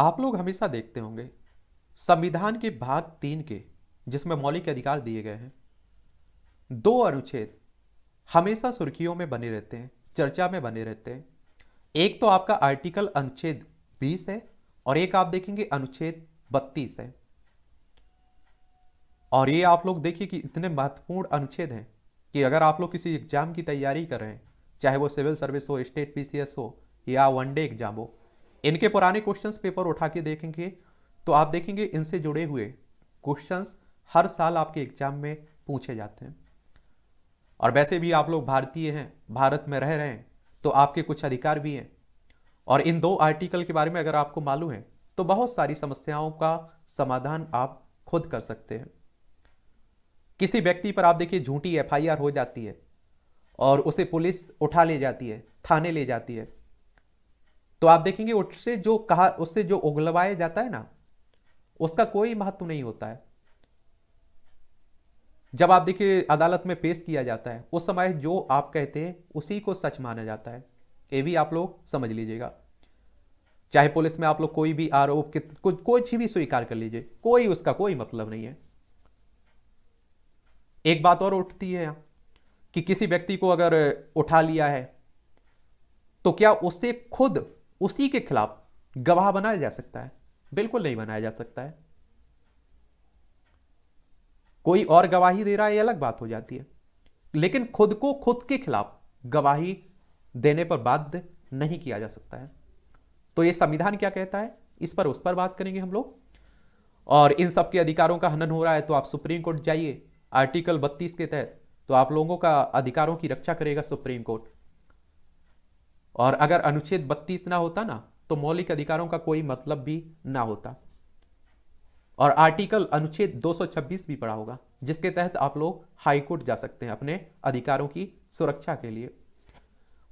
आप लोग हमेशा देखते होंगे संविधान के भाग तीन के जिसमें मौलिक अधिकार दिए गए हैं दो अनुच्छेद हमेशा सुर्खियों में बने रहते हैं चर्चा में बने रहते हैं एक तो आपका आर्टिकल अनुच्छेद 20 है और एक आप देखेंगे अनुच्छेद 32 है और ये आप लोग देखिए कि इतने महत्वपूर्ण अनुच्छेद हैं कि अगर आप लोग किसी एग्जाम की तैयारी कर रहे हैं चाहे वो सिविल सर्विस हो स्टेट पीसीएस हो या वनडे एग्जाम हो इनके पुराने क्वेश्चंस पेपर उठा के देखेंगे तो आप देखेंगे इनसे जुड़े हुए क्वेश्चंस हर साल आपके एग्जाम में पूछे जाते हैं और वैसे भी आप लोग भारतीय हैं भारत में रह रहे हैं तो आपके कुछ अधिकार भी हैं और इन दो आर्टिकल के बारे में अगर आपको मालूम है तो बहुत सारी समस्याओं का समाधान आप खुद कर सकते हैं किसी व्यक्ति पर आप देखिए झूठी एफआईआर हो जाती है और उसे पुलिस उठा ले जाती है थाने ले जाती है तो आप देखेंगे उससे जो कहा उससे जो उगलवाया जाता है ना उसका कोई महत्व नहीं होता है जब आप देखिए अदालत में पेश किया जाता है उस समय जो आप कहते हैं उसी को सच माना जाता है ये भी आप लोग समझ लीजिएगा चाहे पुलिस में आप लोग कोई भी आरोप कुछ कुछ भी स्वीकार कर लीजिए कोई उसका कोई मतलब नहीं है एक बात और उठती है कि किसी व्यक्ति को अगर उठा लिया है तो क्या उससे खुद उसी के खिलाफ गवाह बनाया जा सकता है बिल्कुल नहीं बनाया जा सकता है कोई और गवाही दे रहा है ये अलग बात हो जाती है लेकिन खुद को खुद के खिलाफ गवाही देने पर बाध्य नहीं किया जा सकता है तो ये संविधान क्या कहता है इस पर उस पर बात करेंगे हम लोग और इन सबके अधिकारों का हनन हो रहा है तो आप सुप्रीम कोर्ट जाइए आर्टिकल 32 के तहत तो आप लोगों का अधिकारों की रक्षा करेगा सुप्रीम कोर्ट और अगर अनुच्छेद 32 ना होता ना तो मौलिक अधिकारों का कोई मतलब भी ना होता और आर्टिकल अनुच्छेद 226 भी पड़ा होगा जिसके तहत आप लोग हाईकोर्ट जा सकते हैं अपने अधिकारों की सुरक्षा के लिए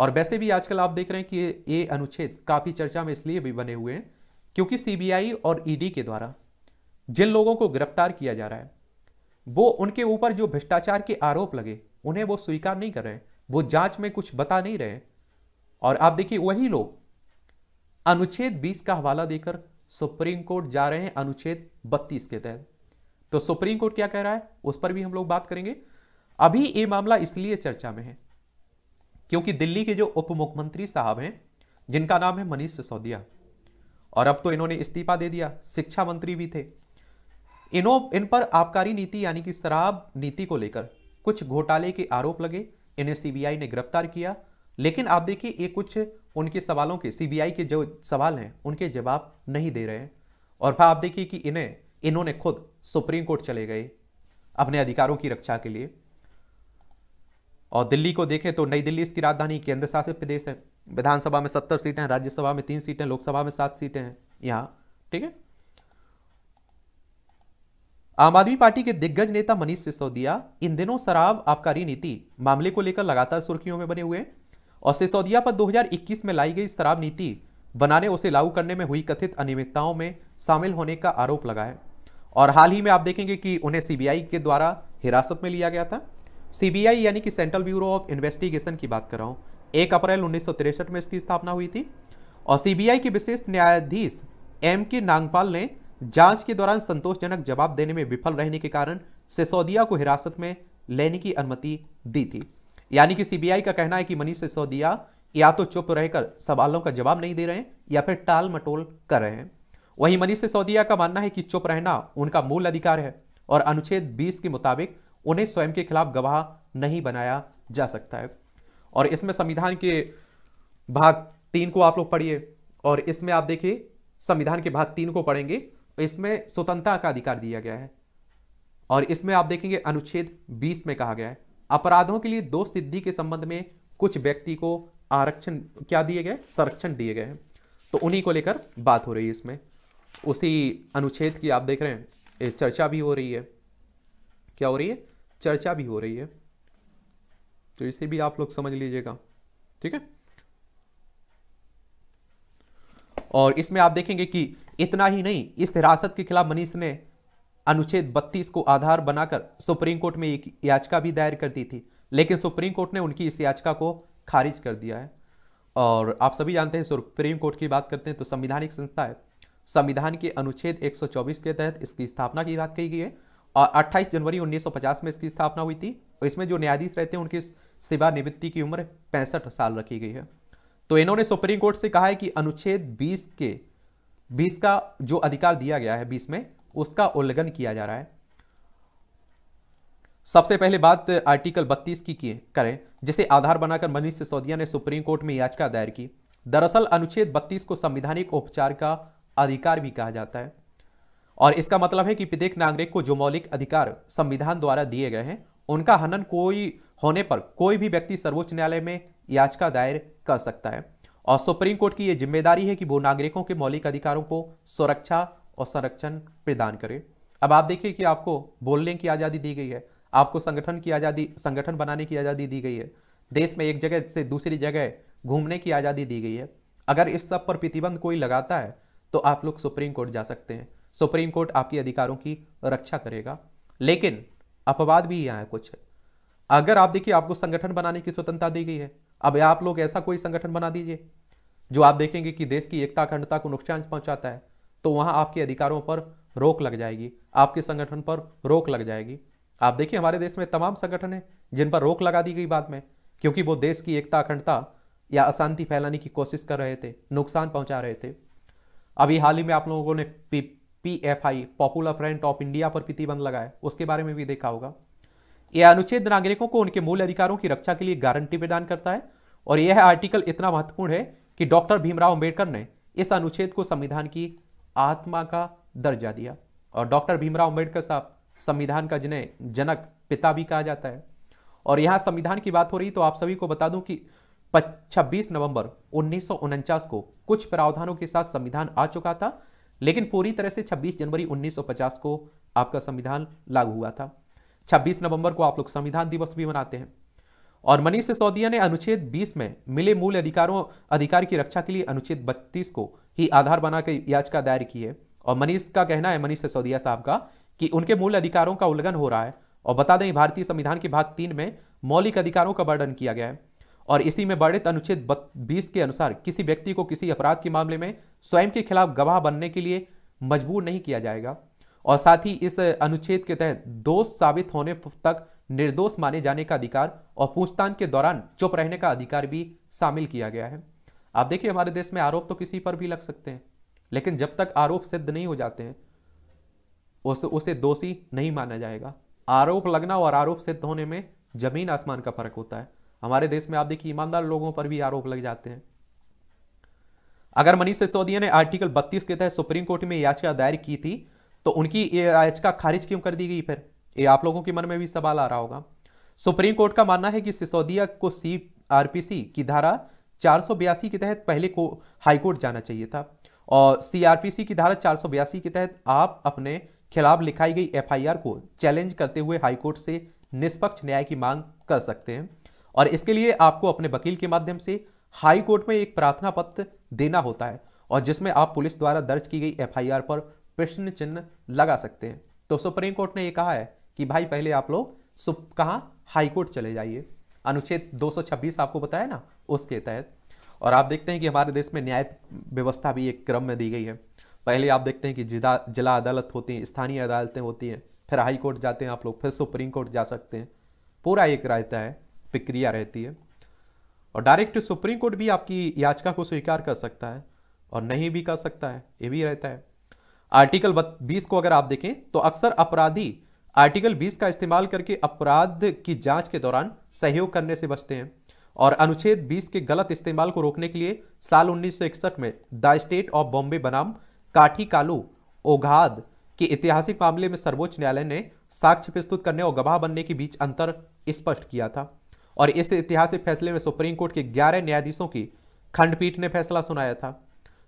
और वैसे भी आजकल आप देख रहे हैं कि ये अनुच्छेद काफ़ी चर्चा में इसलिए भी बने हुए हैं क्योंकि सीबीआई और ईडी के द्वारा जिन लोगों को गिरफ्तार किया जा रहा है वो उनके ऊपर जो भ्रष्टाचार के आरोप लगे उन्हें वो स्वीकार नहीं कर रहे हैं वो जांच में कुछ बता नहीं रहे हैं और आप देखिए वही लोग अनुच्छेद 20 का हवाला देकर सुप्रीम कोर्ट जा रहे हैं अनुच्छेद 32 के तहत तो सुप्रीम कोर्ट क्या कह रहा है उस पर भी हम लोग बात करेंगे अभी ये मामला इसलिए चर्चा में है क्योंकि दिल्ली के जो उप मुख्यमंत्री साहब हैं जिनका नाम है मनीष सिसोदिया और अब तो इन्होंने इस्तीफा दे दिया शिक्षा मंत्री भी थे इनो इन पर आबकारी नीति यानी कि शराब नीति को लेकर कुछ घोटाले के आरोप लगे इन्हें सीबीआई ने गिरफ्तार किया लेकिन आप देखिए ये कुछ उनके सवालों के सीबीआई के जो सवाल हैं उनके जवाब नहीं दे रहे हैं और फिर आप देखिए कि इन्हें इन्होंने खुद सुप्रीम कोर्ट चले गए अपने अधिकारों की रक्षा के लिए और दिल्ली को देखें तो नई दिल्ली इसकी राजधानी केंद्र शासित प्रदेश है विधानसभा में सत्तर सीटें हैं राज्यसभा में तीन सीटें लोकसभा में सात सीटें हैं यहाँ ठीक है आम आदमी पार्टी के दिग्गज नेता मनीष सिसोदिया इन दिनों शराब आबकारी नीति मामले को लेकर लगातार सुर्खियों में बने हुए हैं और सिसोदिया पर 2021 में लाई गई शराब नीति बनाने उसे लागू करने में हुई कथित अनियमितताओं में शामिल होने का आरोप लगा है और हाल ही में आप देखेंगे कि उन्हें सीबीआई के द्वारा हिरासत में लिया गया था सीबीआई यानी कि सेंट्रल ब्यूरो ऑफ इन्वेस्टिगेशन की बात कर रहा हूँ एक अप्रैल उन्नीस में इसकी स्थापना हुई थी और सीबीआई के विशेष न्यायाधीश एम के नागपाल ने जांच के दौरान संतोषजनक जवाब देने में विफल रहने के कारण सिसोदिया को हिरासत में लेने की अनुमति दी थी यानी कि सीबीआई का कहना है कि मनीष सिसोदिया या तो चुप रहकर सवालों का जवाब नहीं दे रहे हैं या फिर टाल मटोल कर रहे हैं वहीं मनीष सिसोदिया का मानना है कि चुप रहना उनका मूल अधिकार है और अनुच्छेद 20 के मुताबिक उन्हें स्वयं के खिलाफ गवाह नहीं बनाया जा सकता है और इसमें संविधान के भाग तीन को आप लोग पढ़िए और इसमें आप देखिए संविधान के भाग तीन को पढ़ेंगे इसमें स्वतंत्रता का अधिकार दिया गया है और इसमें आप देखेंगे अनुच्छेद 20 में कहा गया है अपराधों के लिए दो सिद्धि के संबंध में कुछ व्यक्ति को आरक्षण क्या दिए गए संरक्षण दिए गए हैं तो उन्हीं को लेकर बात हो रही है इसमें उसी अनुच्छेद की आप देख रहे हैं चर्चा भी हो रही है क्या हो रही है चर्चा भी हो रही है तो इसे भी आप लोग समझ लीजिएगा ठीक है और इसमें आप देखेंगे कि इतना ही नहीं इस हिरासत के खिलाफ मनीष ने अनुच्छेद 32 को आधार बनाकर सुप्रीम कोर्ट में एक याचिका भी दायर कर दी थी लेकिन सुप्रीम कोर्ट ने उनकी इस याचिका को खारिज कर दिया है और आप सभी जानते हैं सुप्रीम कोर्ट की बात करते हैं तो संविधानिक संस्था है संविधान के अनुच्छेद 124 के तहत इसकी स्थापना की बात कही गई है और 28 जनवरी 1950 में इसकी स्थापना हुई थी और इसमें जो न्यायाधीश रहते हैं उनकी सेवानिवृत्ति की उम्र पैंसठ साल रखी गई है तो इन्होंने सुप्रीम कोर्ट से कहा है कि अनुच्छेद बीस के बीस का जो अधिकार दिया गया है बीस में उसका उल्लंघन किया जा रहा है सबसे पहले बात आर्टिकल 32 की किए करें जिसे आधार बनाकर मनीष सिसोदिया ने सुप्रीम कोर्ट में याचिका दायर की दरअसल अनुच्छेद 32 को संविधानिक उपचार का अधिकार भी कहा जाता है और इसका मतलब है कि प्रत्येक नागरिक को जो मौलिक अधिकार संविधान द्वारा दिए गए हैं उनका हनन कोई होने पर कोई भी व्यक्ति सर्वोच्च न्यायालय में याचिका दायर कर सकता है और सुप्रीम कोर्ट की यह जिम्मेदारी है कि वो नागरिकों के मौलिक अधिकारों को सुरक्षा और संरक्षण प्रदान करे अब आप देखिए कि आपको बोलने की आज़ादी दी गई है आपको संगठन की आज़ादी संगठन बनाने की आज़ादी दी गई है देश में एक जगह से दूसरी जगह घूमने की आज़ादी दी गई है अगर इस सब पर प्रतिबंध कोई लगाता है तो आप लोग सुप्रीम कोर्ट जा सकते हैं सुप्रीम कोर्ट आपके अधिकारों की रक्षा करेगा लेकिन अपवाद भी यहाँ है कुछ अगर आप देखिए आपको संगठन बनाने की स्वतंत्रता दी गई है अब आप लोग ऐसा कोई संगठन बना दीजिए जो आप देखेंगे कि देश की एकता अखंडता को नुकसान पहुंचाता है तो वहां आपके अधिकारों पर रोक लग जाएगी आपके संगठन पर रोक लग जाएगी आप देखिए हमारे देश में तमाम संगठन हैं जिन पर रोक लगा दी गई बाद में क्योंकि वो देश की एकता अखंडता या अशांति फैलाने की कोशिश कर रहे थे नुकसान पहुंचा रहे थे अभी हाल ही में आप लोगों ने P P F I popular front of India पर प्रतिबंध लगाया उसके बारे में भी देखा होगा यह अनुच्छेद नागरिकों को उनके मूल अधिकारों की रक्षा के लिए गारंटी प्रदान करता है और यह आर्टिकल इतना महत्वपूर्ण है कि डॉक्टर भीमराव अंबेडकर ने इस अनुच्छेद को संविधान की आत्मा का दर्जा दिया और डॉक्टर भीमराव अम्बेडकर साहब संविधान का जिन्हें जनक पिता भी कहा जाता है और यहाँ संविधान की बात हो रही तो आप सभी को बता दूं कि 26 नवंबर उन्नीस को कुछ प्रावधानों के साथ संविधान आ चुका था लेकिन पूरी तरह से 26 जनवरी 1950 को आपका संविधान लागू हुआ था 26 नवंबर को आप लोग संविधान दिवस भी मनाते हैं और मनीष सिसोदिया ने अनुच्छेद 20 में मिले मूल अधिकारों अधिकार की रक्षा के लिए अनुच्छेद 32 को ही आधार बनाकर याचिका दायर की है और मनीष का कहना है मनीष सिसोदिया साहब का कि उनके मूल अधिकारों का उल्लंघन हो रहा है और बता दें भारतीय संविधान के भाग तीन में मौलिक अधिकारों का वर्णन किया गया है और इसी में वर्णित अनुच्छेद बीस के अनुसार किसी व्यक्ति को किसी अपराध के मामले में स्वयं के खिलाफ गवाह बनने के लिए मजबूर नहीं किया जाएगा और साथ ही इस अनुच्छेद के तहत दोष साबित होने तक निर्दोष माने जाने का अधिकार और पूछताछ के दौरान चुप रहने का अधिकार भी शामिल किया गया है आप देखिए हमारे देश में आरोप तो किसी पर भी लग सकते हैं लेकिन जब तक आरोप सिद्ध नहीं हो जाते हैं उस उसे दोषी नहीं माना जाएगा आरोप लगना और आरोप सिद्ध होने में जमीन आसमान का फर्क होता है हमारे देश में आप देखिए ईमानदार लोगों पर भी आरोप लग जाते हैं अगर मनीष सिसोदिया ने आर्टिकल 32 के तहत सुप्रीम कोर्ट में याचिका दायर की थी तो उनकी याचिका खारिज क्यों कर दी गई फिर ये आप लोगों के मन में भी सवाल आ रहा होगा सुप्रीम कोर्ट का मानना है कि सिसोदिया को सी आरपीसी की धारा चार के तहत पहले को हाईकोर्ट जाना चाहिए था और सीआरपीसी की धारा चार के तहत आप अपने खिलाफ लिखाई गई एफआईआर को चैलेंज करते हुए हाईकोर्ट से निष्पक्ष न्याय की मांग कर सकते हैं और इसके लिए आपको अपने वकील के माध्यम से हाई कोर्ट में एक प्रार्थना पत्र देना होता है और जिसमें आप पुलिस द्वारा दर्ज की गई एफआईआर पर प्रश्न चिन्ह लगा सकते हैं तो सुप्रीम कोर्ट ने यह कहा है कि भाई पहले आप लोग कहाँ हाईकोर्ट चले जाइए अनुच्छेद 226 आपको बताया ना उसके तहत और आप देखते हैं कि हमारे देश में न्याय व्यवस्था भी एक क्रम में दी गई है पहले आप देखते हैं कि जिला जिला अदालत होती है स्थानीय अदालतें होती हैं फिर हाई कोर्ट जाते हैं आप लोग फिर सुप्रीम कोर्ट जा सकते हैं पूरा एक रहता है प्रक्रिया रहती है और डायरेक्ट सुप्रीम कोर्ट भी आपकी याचिका को स्वीकार कर सकता है और नहीं भी कर सकता है ये भी रहता है आर्टिकल बीस को अगर आप देखें तो अक्सर अपराधी आर्टिकल 20 का इस्तेमाल करके अपराध की जांच के दौरान सहयोग करने से बचते हैं और अनुच्छेद 20 के गलत इस्तेमाल को रोकने के लिए साल 1961 में द स्टेट ऑफ बॉम्बे बनाम काठी कालू ओघाद के ऐतिहासिक मामले में सर्वोच्च न्यायालय ने साक्ष्य प्रस्तुत करने और गवाह बनने के बीच अंतर स्पष्ट किया था और इस ऐतिहासिक फैसले में सुप्रीम कोर्ट के ग्यारह न्यायाधीशों की खंडपीठ ने फैसला सुनाया था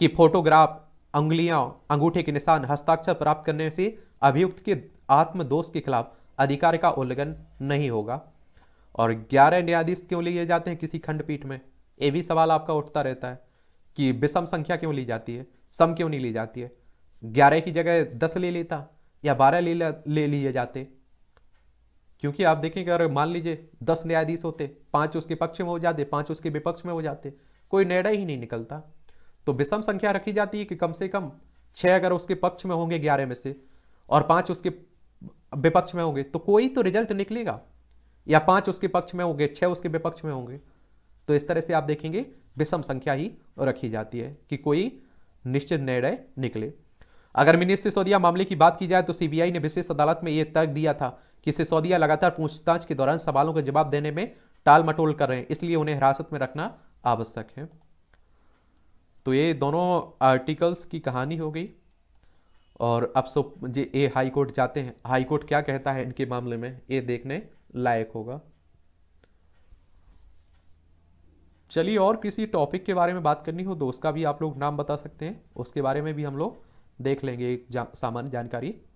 कि फोटोग्राफ अंगुलियां अंगूठे के निशान हस्ताक्षर प्राप्त करने से अभियुक्त के आत्मदोष के खिलाफ अधिकार का उल्लंघन नहीं होगा और ग्यारह न्यायाधीश क्यों लिए जाते हैं किसी खंडपीठ में ये भी सवाल आपका उठता रहता है कि विषम संख्या क्यों ली जाती है सम क्यों नहीं ली जाती है ग्यारह की जगह दस ले लेता या बारह ले ले लिए जाते क्योंकि आप देखें कि अगर मान लीजिए दस न्यायाधीश होते पांच उसके पक्ष में हो जाते पांच उसके विपक्ष में हो जाते कोई निर्णय ही नहीं निकलता तो विषम संख्या रखी जाती है कि कम से कम छः अगर उसके पक्ष में होंगे ग्यारह में से और पांच उसके विपक्ष में होंगे तो कोई तो रिजल्ट निकलेगा या पांच उसके पक्ष में होंगे छह उसके विपक्ष में होंगे तो इस तरह से आप देखेंगे विषम संख्या ही रखी जाती है कि कोई निश्चित निर्णय निकले अगर मिनिस्ट सिसोदिया मामले की बात की जाए तो सीबीआई ने विशेष अदालत में यह तर्क दिया था कि सिसोदिया लगातार पूछताछ के दौरान सवालों का जवाब देने में टाल मटोल कर रहे हैं इसलिए उन्हें हिरासत में रखना आवश्यक है तो ये दोनों आर्टिकल्स की कहानी हो गई और अब सो ये ए हाई कोर्ट जाते हैं हाई कोर्ट क्या कहता है इनके मामले में ये देखने लायक होगा चलिए और किसी टॉपिक के बारे में बात करनी हो तो उसका भी आप लोग नाम बता सकते हैं उसके बारे में भी हम लोग देख लेंगे एक जा, सामान्य जानकारी